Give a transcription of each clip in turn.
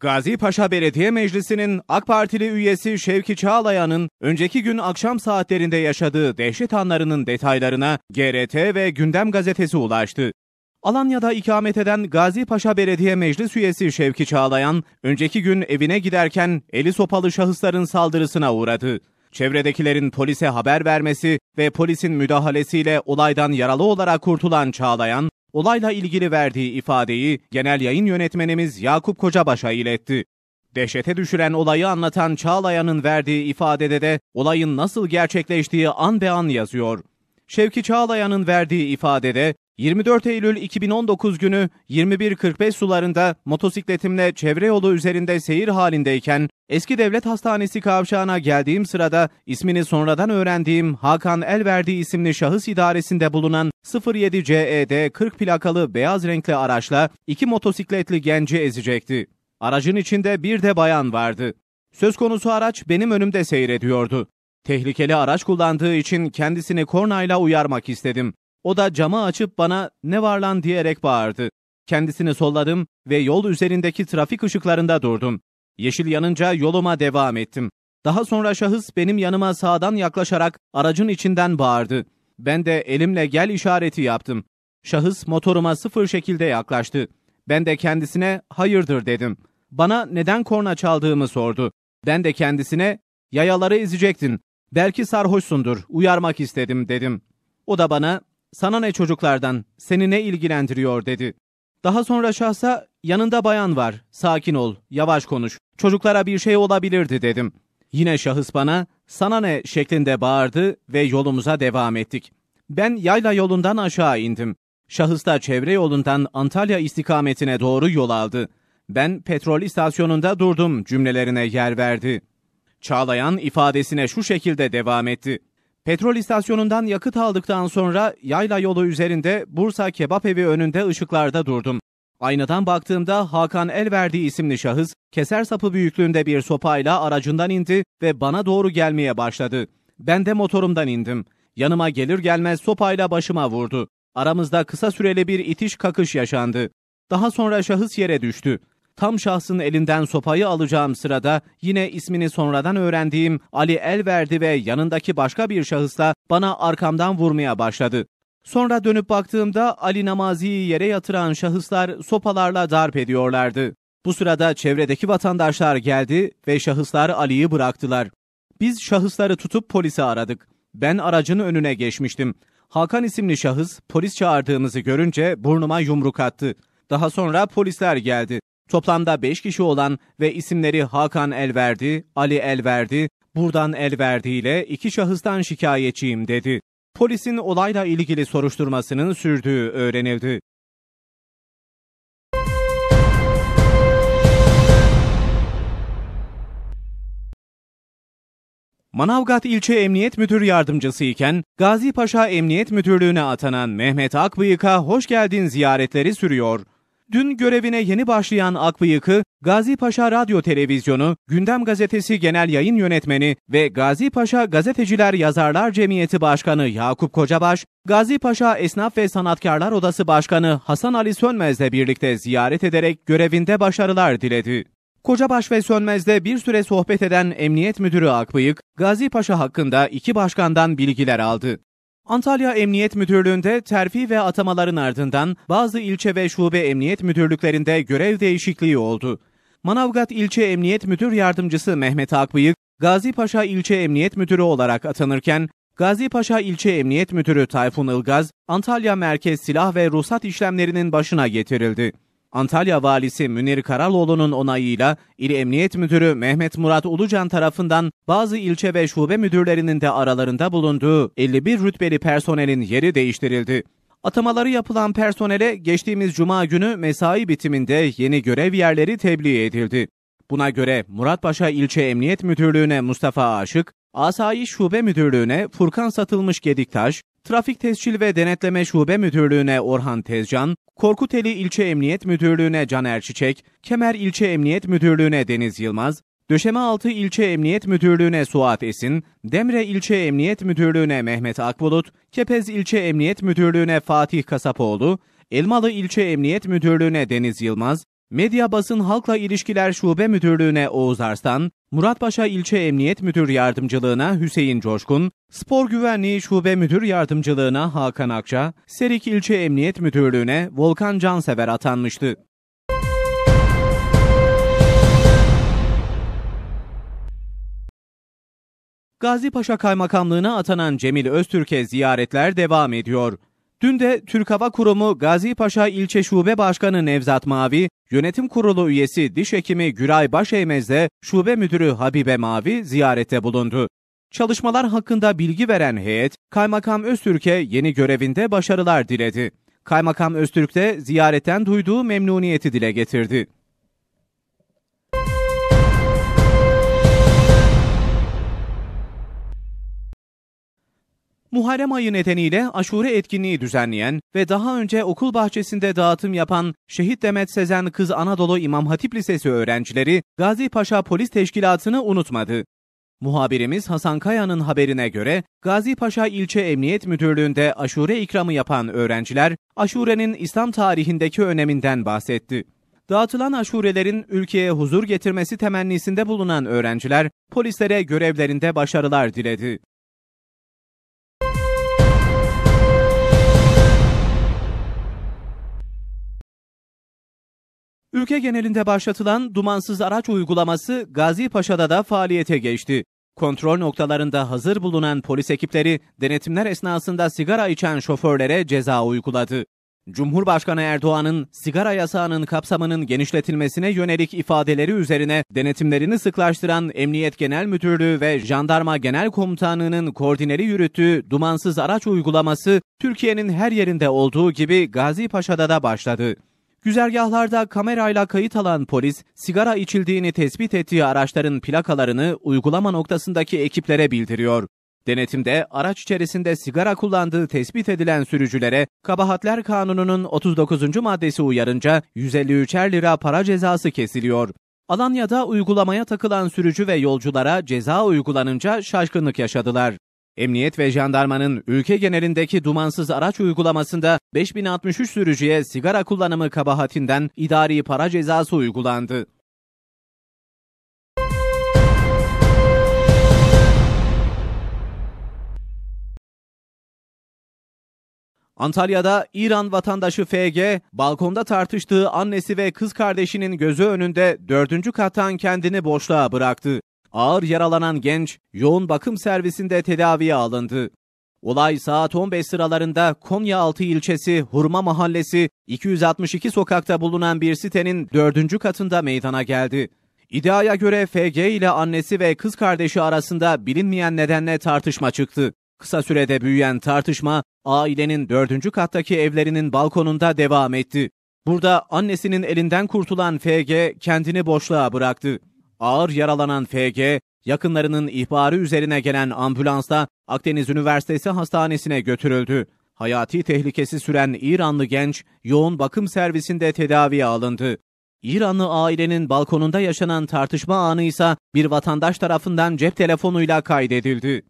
Gazi Paşa Belediye Meclisi'nin AK Partili üyesi Şevki Çağlayan'ın önceki gün akşam saatlerinde yaşadığı dehşet anlarının detaylarına GRT ve Gündem Gazetesi ulaştı. Alanya'da ikamet eden Gazi Paşa Belediye Meclis üyesi Şevki Çağlayan, önceki gün evine giderken eli sopalı şahısların saldırısına uğradı. Çevredekilerin polise haber vermesi ve polisin müdahalesiyle olaydan yaralı olarak kurtulan Çağlayan, olayla ilgili verdiği ifadeyi genel yayın yönetmenimiz Yakup Kocabaş'a iletti. Dehşete düşüren olayı anlatan Çağlayan'ın verdiği ifadede de olayın nasıl gerçekleştiği an be an yazıyor. Şevki Çağlayan'ın verdiği ifadede 24 Eylül 2019 günü 21.45 sularında motosikletimle çevre yolu üzerinde seyir halindeyken eski devlet hastanesi kavşağına geldiğim sırada ismini sonradan öğrendiğim Hakan Elverdi isimli şahıs idaresinde bulunan 07 CED 40 plakalı beyaz renkli araçla iki motosikletli genci ezecekti. Aracın içinde bir de bayan vardı. Söz konusu araç benim önümde seyrediyordu. Tehlikeli araç kullandığı için kendisini kornayla uyarmak istedim. O da camı açıp bana ne var lan diyerek bağırdı. Kendisini solladım ve yol üzerindeki trafik ışıklarında durdum. Yeşil yanınca yoluma devam ettim. Daha sonra şahıs benim yanıma sağdan yaklaşarak aracın içinden bağırdı. Ben de elimle gel işareti yaptım. Şahıs motoruma sıfır şekilde yaklaştı. Ben de kendisine hayırdır dedim. Bana neden korna çaldığımı sordu. Ben de kendisine yayaları ezecektin. Belki sarhoşsundur uyarmak istedim dedim. O da bana sana ne çocuklardan, seni ne ilgilendiriyor dedi. Daha sonra şahsa yanında bayan var, sakin ol, yavaş konuş, çocuklara bir şey olabilirdi dedim. Yine şahıs bana sana ne şeklinde bağırdı ve yolumuza devam ettik. Ben yayla yolundan aşağı indim. Şahıs da çevre yolundan Antalya istikametine doğru yol aldı. Ben petrol istasyonunda durdum cümlelerine yer verdi. Çağlayan ifadesine şu şekilde devam etti. Petrol istasyonundan yakıt aldıktan sonra yayla yolu üzerinde Bursa Kebap Evi önünde ışıklarda durdum. Aynadan baktığımda Hakan Elverdi isimli şahıs keser sapı büyüklüğünde bir sopayla aracından indi ve bana doğru gelmeye başladı. Ben de motorumdan indim. Yanıma gelir gelmez sopayla başıma vurdu. Aramızda kısa süreli bir itiş kakış yaşandı. Daha sonra şahıs yere düştü tam şahsın elinden sopayı alacağım sırada yine ismini sonradan öğrendiğim Ali el verdi ve yanındaki başka bir şahısla bana arkamdan vurmaya başladı. Sonra dönüp baktığımda Ali Namazi'yi yere yatıran şahıslar sopalarla darp ediyorlardı. Bu sırada çevredeki vatandaşlar geldi ve şahıslar Ali'yi bıraktılar. Biz şahısları tutup polise aradık. Ben aracın önüne geçmiştim. Hakan isimli şahıs polis çağırdığımızı görünce burnuma yumruk attı. Daha sonra polisler geldi. Toplamda 5 kişi olan ve isimleri Hakan Elverdi, Ali Elverdi, Buradan Elverdi ile iki şahıstan şikayetçiyim dedi. Polisin olayla ilgili soruşturmasının sürdüğü öğrenildi. Manavgat İlçe Emniyet Müdür Yardımcısı iken Gazi Paşa Emniyet Müdürlüğü'ne atanan Mehmet Akbıyık'a hoş geldin ziyaretleri sürüyor. Dün görevine yeni başlayan Akbıyık'ı Gazi Paşa Radyo Televizyonu, Gündem Gazetesi Genel Yayın Yönetmeni ve Gazi Paşa Gazeteciler Yazarlar Cemiyeti Başkanı Yakup Kocabaş, Gazi Paşa Esnaf ve Sanatkarlar Odası Başkanı Hasan Ali Sönmez'le birlikte ziyaret ederek görevinde başarılar diledi. Kocabaş ve Sönmez'de bir süre sohbet eden Emniyet Müdürü Akbıyık, Gazi Paşa hakkında iki başkandan bilgiler aldı. Antalya Emniyet Müdürlüğü'nde terfi ve atamaların ardından bazı ilçe ve şube emniyet müdürlüklerinde görev değişikliği oldu. Manavgat İlçe Emniyet Müdür Yardımcısı Mehmet Akbıyık, Gazi Paşa İlçe Emniyet Müdürü olarak atanırken, Gazi Paşa İlçe Emniyet Müdürü Tayfun Ilgaz, Antalya Merkez Silah ve Ruhsat İşlemlerinin başına getirildi. Antalya Valisi Münir Karaloğlu'nun onayıyla İl Emniyet Müdürü Mehmet Murat Ulucan tarafından bazı ilçe ve şube müdürlerinin de aralarında bulunduğu 51 rütbeli personelin yeri değiştirildi. Atamaları yapılan personele geçtiğimiz cuma günü mesai bitiminde yeni görev yerleri tebliğ edildi. Buna göre Muratpaşa İlçe Emniyet Müdürlüğü'ne Mustafa Aşık, Asayiş Şube Müdürlüğü'ne Furkan Satılmış Gediktaş, Trafik Tescil ve Denetleme Şube Müdürlüğü'ne Orhan Tezcan, Korkuteli İlçe Emniyet Müdürlüğü'ne Caner Çiçek, Kemer İlçe Emniyet Müdürlüğü'ne Deniz Yılmaz, Döşemealtı İlçe Emniyet Müdürlüğü'ne Suat Esin, Demre İlçe Emniyet Müdürlüğü'ne Mehmet Akbulut, Kepez İlçe Emniyet Müdürlüğü'ne Fatih Kasapoğlu, Elmalı İlçe Emniyet Müdürlüğü'ne Deniz Yılmaz, Medya Basın Halkla İlişkiler Şube Müdürlüğü'ne Oğuz Arslan, Muratpaşa İlçe Emniyet Müdür Yardımcılığına Hüseyin Coşkun, Spor Güvenliği Şube Müdür Yardımcılığına Hakan Akça, Serik İlçe Emniyet Müdürlüğü'ne Volkan Cansever atanmıştı. Gazi Paşa Kaymakamlığına atanan Cemil Öztürk'e ziyaretler devam ediyor. Dün de Türk Hava Kurumu Gazi Paşa İlçe Şube Başkanı Nevzat Mavi, Yönetim Kurulu üyesi diş hekimi Güray Başeymez'de Şube Müdürü Habibe Mavi ziyarette bulundu. Çalışmalar hakkında bilgi veren heyet, Kaymakam Öztürk'e yeni görevinde başarılar diledi. Kaymakam Öztürk de ziyaretten duyduğu memnuniyeti dile getirdi. Muharrem ayı nedeniyle aşure etkinliği düzenleyen ve daha önce okul bahçesinde dağıtım yapan Şehit Demet Sezen Kız Anadolu İmam Hatip Lisesi öğrencileri Gazi Paşa Polis Teşkilatı'nı unutmadı. Muhabirimiz Hasan Kaya'nın haberine göre Gazi Paşa İlçe Emniyet Müdürlüğü'nde aşure ikramı yapan öğrenciler aşurenin İslam tarihindeki öneminden bahsetti. Dağıtılan aşurelerin ülkeye huzur getirmesi temennisinde bulunan öğrenciler polislere görevlerinde başarılar diledi. Ülke genelinde başlatılan dumansız araç uygulaması Gazi Paşa'da da faaliyete geçti. Kontrol noktalarında hazır bulunan polis ekipleri denetimler esnasında sigara içen şoförlere ceza uyguladı. Cumhurbaşkanı Erdoğan'ın sigara yasağının kapsamının genişletilmesine yönelik ifadeleri üzerine denetimlerini sıklaştıran Emniyet Genel Müdürlüğü ve Jandarma Genel Komutanlığı'nın koordineli yürüttüğü dumansız araç uygulaması Türkiye'nin her yerinde olduğu gibi Gazi Paşa'da da başladı. Güzergahlarda kamerayla kayıt alan polis, sigara içildiğini tespit ettiği araçların plakalarını uygulama noktasındaki ekiplere bildiriyor. Denetimde araç içerisinde sigara kullandığı tespit edilen sürücülere Kabahatler Kanunu'nun 39. maddesi uyarınca 153'er lira para cezası kesiliyor. Alanya'da uygulamaya takılan sürücü ve yolculara ceza uygulanınca şaşkınlık yaşadılar. Emniyet ve jandarmanın ülke genelindeki dumansız araç uygulamasında 5063 sürücüye sigara kullanımı kabahatinden idari para cezası uygulandı. Antalya'da İran vatandaşı FG, balkonda tartıştığı annesi ve kız kardeşinin gözü önünde dördüncü kattan kendini boşluğa bıraktı. Ağır yaralanan genç yoğun bakım servisinde tedaviye alındı. Olay saat 15 sıralarında Konya 6 ilçesi Hurma Mahallesi 262 sokakta bulunan bir sitenin 4. katında meydana geldi. İddiaya göre FG ile annesi ve kız kardeşi arasında bilinmeyen nedenle tartışma çıktı. Kısa sürede büyüyen tartışma ailenin 4. kattaki evlerinin balkonunda devam etti. Burada annesinin elinden kurtulan FG kendini boşluğa bıraktı. Ağır yaralanan FG, yakınlarının ihbarı üzerine gelen ambulansta Akdeniz Üniversitesi Hastanesi'ne götürüldü. Hayati tehlikesi süren İranlı genç yoğun bakım servisinde tedaviye alındı. İranlı ailenin balkonunda yaşanan tartışma anı ise bir vatandaş tarafından cep telefonuyla kaydedildi.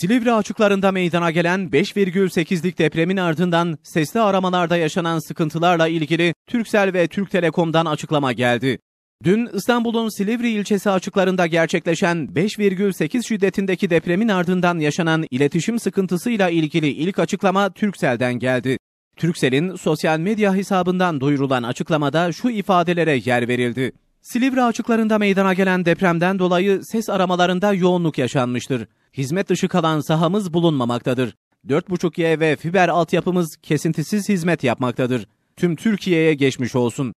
Silivri açıklarında meydana gelen 5,8'lik depremin ardından sesli aramalarda yaşanan sıkıntılarla ilgili Türksel ve Türk Telekom'dan açıklama geldi. Dün İstanbul'un Silivri ilçesi açıklarında gerçekleşen 5,8 şiddetindeki depremin ardından yaşanan iletişim sıkıntısıyla ilgili ilk açıklama Türksel'den geldi. Türksel'in sosyal medya hesabından duyurulan açıklamada şu ifadelere yer verildi. Silivri açıklarında meydana gelen depremden dolayı ses aramalarında yoğunluk yaşanmıştır hizmet dışı kalan sahamız bulunmamaktadır. 4.5G ve fiber altyapımız kesintisiz hizmet yapmaktadır. Tüm Türkiye'ye geçmiş olsun.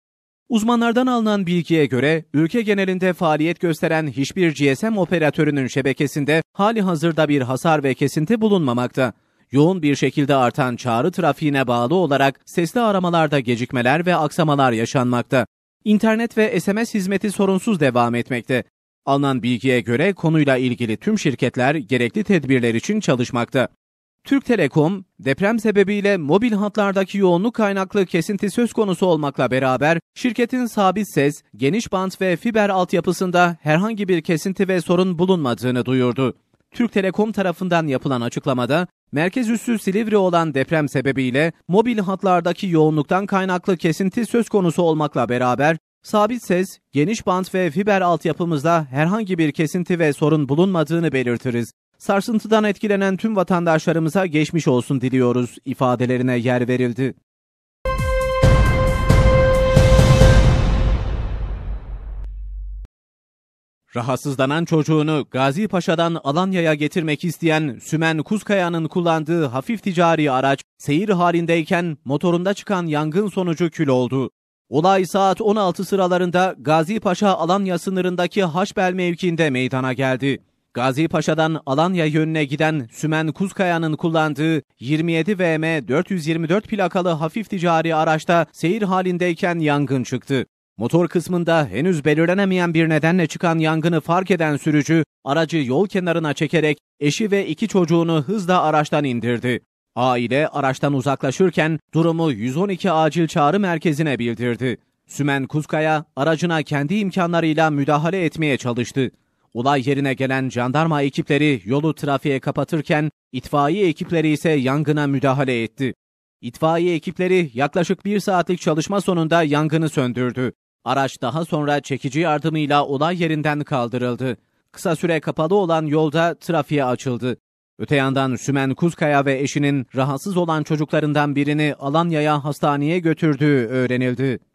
Uzmanlardan alınan bilgiye göre ülke genelinde faaliyet gösteren hiçbir GSM operatörünün şebekesinde hali hazırda bir hasar ve kesinti bulunmamakta. Yoğun bir şekilde artan çağrı trafiğine bağlı olarak sesli aramalarda gecikmeler ve aksamalar yaşanmakta. İnternet ve SMS hizmeti sorunsuz devam etmekte. Alınan bilgiye göre konuyla ilgili tüm şirketler gerekli tedbirler için çalışmakta. Türk Telekom, deprem sebebiyle mobil hatlardaki yoğunluk kaynaklı kesinti söz konusu olmakla beraber şirketin sabit ses, geniş bant ve fiber altyapısında herhangi bir kesinti ve sorun bulunmadığını duyurdu. Türk Telekom tarafından yapılan açıklamada, merkez üssü Silivri olan deprem sebebiyle mobil hatlardaki yoğunluktan kaynaklı kesinti söz konusu olmakla beraber Sabit ses, geniş bant ve fiber altyapımızda herhangi bir kesinti ve sorun bulunmadığını belirtiriz. Sarsıntıdan etkilenen tüm vatandaşlarımıza geçmiş olsun diliyoruz ifadelerine yer verildi. Rahatsızlanan çocuğunu Gazi Paşa'dan Alanya'ya getirmek isteyen Sümen Kuzkaya'nın kullandığı hafif ticari araç seyir halindeyken motorunda çıkan yangın sonucu kül oldu. Olay saat 16 sıralarında Gazi Paşa Alanya sınırındaki Haşbel mevkiinde meydana geldi. Gazi Paşa'dan Alanya yönüne giden Sümen Kuzkaya'nın kullandığı 27 VM 424 plakalı hafif ticari araçta seyir halindeyken yangın çıktı. Motor kısmında henüz belirlenemeyen bir nedenle çıkan yangını fark eden sürücü aracı yol kenarına çekerek eşi ve iki çocuğunu hızla araçtan indirdi. Aile araçtan uzaklaşırken durumu 112 acil çağrı merkezine bildirdi. Sümen Kuzkaya aracına kendi imkanlarıyla müdahale etmeye çalıştı. Olay yerine gelen jandarma ekipleri yolu trafiğe kapatırken itfaiye ekipleri ise yangına müdahale etti. İtfaiye ekipleri yaklaşık bir saatlik çalışma sonunda yangını söndürdü. Araç daha sonra çekici yardımıyla olay yerinden kaldırıldı. Kısa süre kapalı olan yolda trafiğe açıldı. Öte yandan Sümen Kuzkaya ve eşinin rahatsız olan çocuklarından birini Alanya'ya hastaneye götürdüğü öğrenildi.